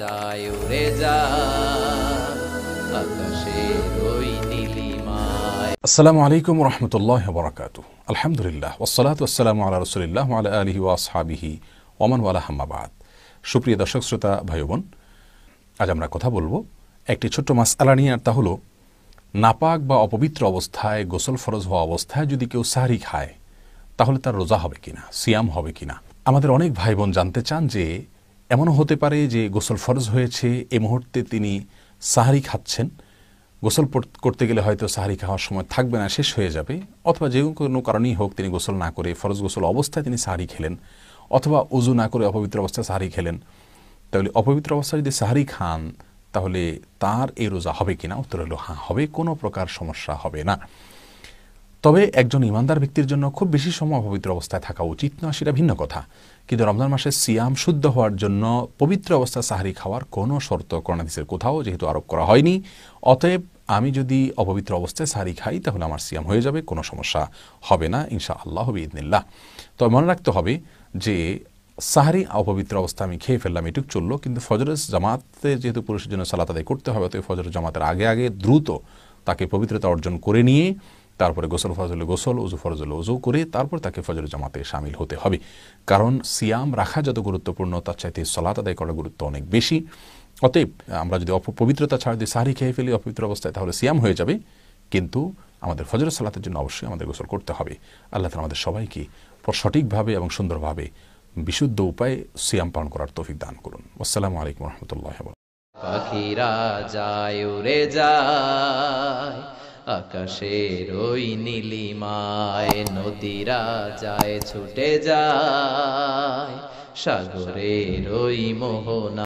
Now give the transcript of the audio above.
যায় উড়ে যা ওই নীলিমায় আসসালামু আলাইকুম রহমতুল্লাহ আলহামদুলিল্লাহ ওসলাত ওসালাম রসুলিল্লাহ আলহি ওমান ওয়ালা হাম্মাবাদ সুপ্রিয় দর্শক শ্রোতা ভাই বোন আজ আমরা কথা বলবো একটি ছোট্ট আলা নিয়ে আর তা হলো নাপাক বা অপবিত্র অবস্থায় গোসল ফরজ হওয়া অবস্থায় যদি কেউ সাহারি খায় তাহলে তার রোজা হবে কিনা সিয়াম হবে কিনা আমাদের অনেক ভাই বোন জানতে চান যে এমনও হতে পারে যে গোসল ফরজ হয়েছে এ মুহূর্তে তিনি সাহারি খাচ্ছেন গোসল করতে গেলে হয়তো সাহারি খাওয়ার সময় থাকবে না শেষ হয়ে যাবে অথবা যে কোনো কারণেই হোক তিনি গোসল না করে ফরজ গোসল অবস্থায় তিনি সাহারি খেলেন অথবা উজু না করে অপবিত্র অবস্থায় সাহারি খেলেন তাহলে অপবিত্র অবস্থায় যদি সাহারি খান তাহলে তার এই রোজা হবে কিনা উত্তর হলো হ্যাঁ হবে কোনো প্রকার সমস্যা হবে না তবে একজন ইমানদার ব্যক্তির জন্য খুব বেশি সময় পবিত্র অবস্থায় থাকা উচিত নয় সেটা ভিন্ন কথা কিন্তু রমজান মাসে সিয়াম শুদ্ধ হওয়ার জন্য পবিত্র অবস্থা সাহারি খাওয়ার কোনো শর্ত করোনাদিসের কোথাও যেহেতু আরোপ করা হয়নি অতএব আমি যদি অপবিত্র অবস্থায় সাহারি খাই তাহলে আমার সিয়াম হয়ে যাবে কোনো সমস্যা হবে না ইনশা আল্লাহ হবে ইদনিল্লাহ তবে মনে রাখতে হবে যে সাহারি অপবিত্র অবস্থা আমি খেয়ে ফেললাম এটুক চললো কিন্তু ফজরের জামাতে যেহেতু পুরুষের জন্য সালাত আদায় করতে হবে তো ফজরের জামাতের আগে আগে দ্রুত তাকে পবিত্রতা অর্জন করে নিয়ে তারপরে গোসল ফরজলে গোসল উজু ফরজলে উজু করে তারপর তাকে ফজর জামাতে সামিল হতে হবে কারণ সিয়াম রাখা যত গুরুত্বপূর্ণ তার চাইতে সলাত আদায় করার গুরুত্ব অনেক বেশি অতএব আমরা যদি অপবিত্রতা ছাড় দিয়ে সাহারি খেয়ে ফেলি অপবিত্র অবস্থায় তাহলে সিয়াম হয়ে যাবে কিন্তু আমাদের ফজর সালাতের জন্য অবশ্যই আমাদের গোসল করতে হবে আল্লাহ তালা আমাদের সবাইকে সঠিকভাবে এবং সুন্দরভাবে বিশুদ্ধ উপায়ে সিয়াম পালন করার তৌফিক দান করুন আসসালামু আলাইকুম রহমতুল্লাহ পাখিরা যায় যায় আকাশের ওই নীলিমায় নদীরা যায় ছুটে যায় সাগরের ওই মোহনা